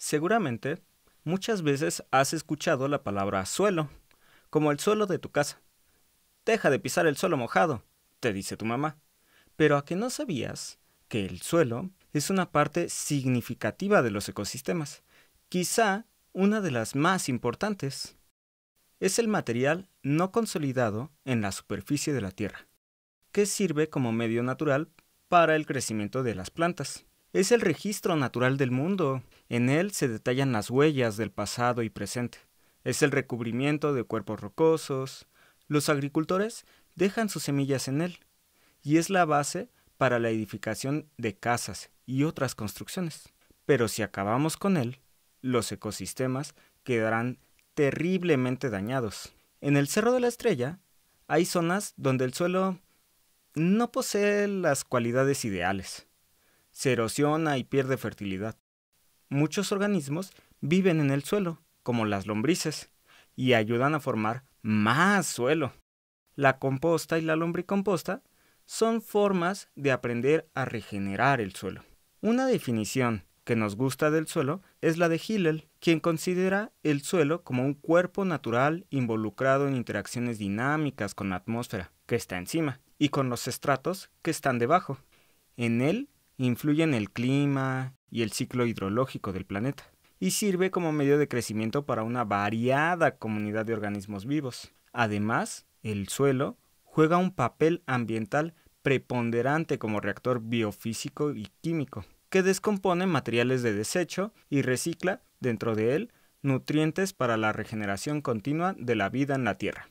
Seguramente, muchas veces has escuchado la palabra suelo, como el suelo de tu casa. Deja de pisar el suelo mojado, te dice tu mamá. Pero a que no sabías que el suelo es una parte significativa de los ecosistemas, quizá una de las más importantes. Es el material no consolidado en la superficie de la Tierra, que sirve como medio natural para el crecimiento de las plantas es el registro natural del mundo. En él se detallan las huellas del pasado y presente. Es el recubrimiento de cuerpos rocosos. Los agricultores dejan sus semillas en él. Y es la base para la edificación de casas y otras construcciones. Pero si acabamos con él, los ecosistemas quedarán terriblemente dañados. En el Cerro de la Estrella hay zonas donde el suelo no posee las cualidades ideales se erosiona y pierde fertilidad. Muchos organismos viven en el suelo, como las lombrices, y ayudan a formar más suelo. La composta y la lombricomposta son formas de aprender a regenerar el suelo. Una definición que nos gusta del suelo es la de Hillel, quien considera el suelo como un cuerpo natural involucrado en interacciones dinámicas con la atmósfera, que está encima, y con los estratos, que están debajo. En él influyen el clima y el ciclo hidrológico del planeta, y sirve como medio de crecimiento para una variada comunidad de organismos vivos. Además, el suelo juega un papel ambiental preponderante como reactor biofísico y químico, que descompone materiales de desecho y recicla, dentro de él, nutrientes para la regeneración continua de la vida en la Tierra.